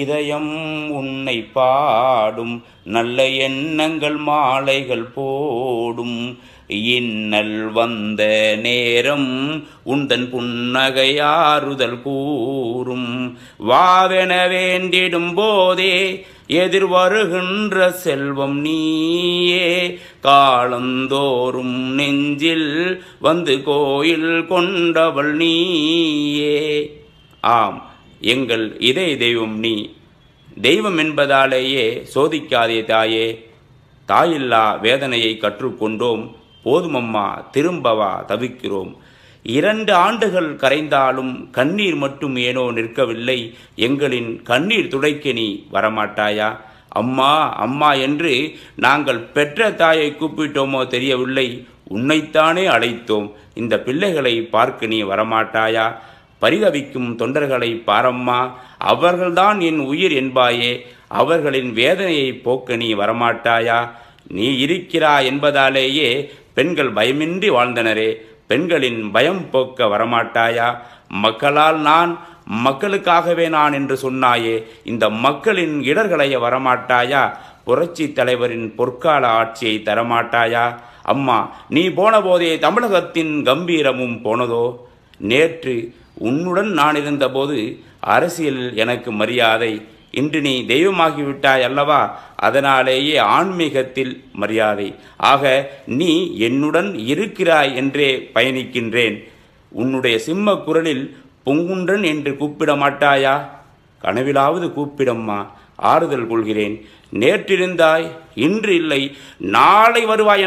இதயம் உன்னை பாடும் நல்ல எண்ணங்கள் மாலைகள் போடும் இன்னல் வந்த நேரம் உந்தன் புன்னகையாறுதல் கூறும் வாவென வேண்டிடும் போதே எதிர்வருகின்ற செல்வம் நீயே காலந்தோறும் நெஞ்சில் வந்து கோயில் கொண்டவள் நீயே ஆம் எங்கள் இதய தெய்வம் நீ தெய்வம் என்பதாலேயே சோதிக்காதே தாயே தாயில்லா வேதனையை கற்றுக்கொண்டோம் போதுமம்மா திரும்பவா தவிக்கிறோம் இரண்டு ஆண்டுகள் கரைந்தாலும் கண்ணீர் மட்டும் ஏனோ நிற்கவில்லை எங்களின் கண்ணீர் துடைக்க நீ வரமாட்டாயா அம்மா அம்மா என்று நாங்கள் பெற்ற தாயை கூப்பிட்டோமோ தெரியவில்லை உன்னைத்தானே அழைத்தோம் இந்த பிள்ளைகளை பார்க்க நீ வரமாட்டாயா பரிதவிக்கும் தொண்டர்களை பாரம்மா அவர்கள்தான் என் உயிர் என்பாயே அவர்களின் வேதனையை போக்க நீ வரமாட்டாயா நீ இருக்கிறா என்பதாலேயே பெண்கள் பயமின்றி வாழ்ந்தனரே பெண்களின் பயம் போக்க வரமாட்டாயா மக்களால் நான் மக்களுக்காகவே நான் என்று சொன்னாயே இந்த மக்களின் இடர்களைய வரமாட்டாயா புரட்சி தலைவரின் பொற்கால ஆட்சியை தரமாட்டாயா அம்மா நீ போன போதே தமிழகத்தின் கம்பீரமும் போனதோ நேற்று உன்னுடன் நான் இருந்தபோது அரசியலில் எனக்கு மரியாதை இன்று நீ தெய்வமாகிவிட்டாய் அல்லவா அதனாலேயே ஆன்மீகத்தில் மரியாதை ஆக நீ என்னுடன் இருக்கிறாய் என்றே பயணிக்கின்றேன் உன்னுடைய சிம்ம குரலில் பொங்குன்றன் என்று கூப்பிட மாட்டாயா கனவிலாவது கூப்பிடம்மா ஆறுதல் கொள்கிறேன் நேற்றிருந்தாய் இன்று இல்லை நாளை வருவாய்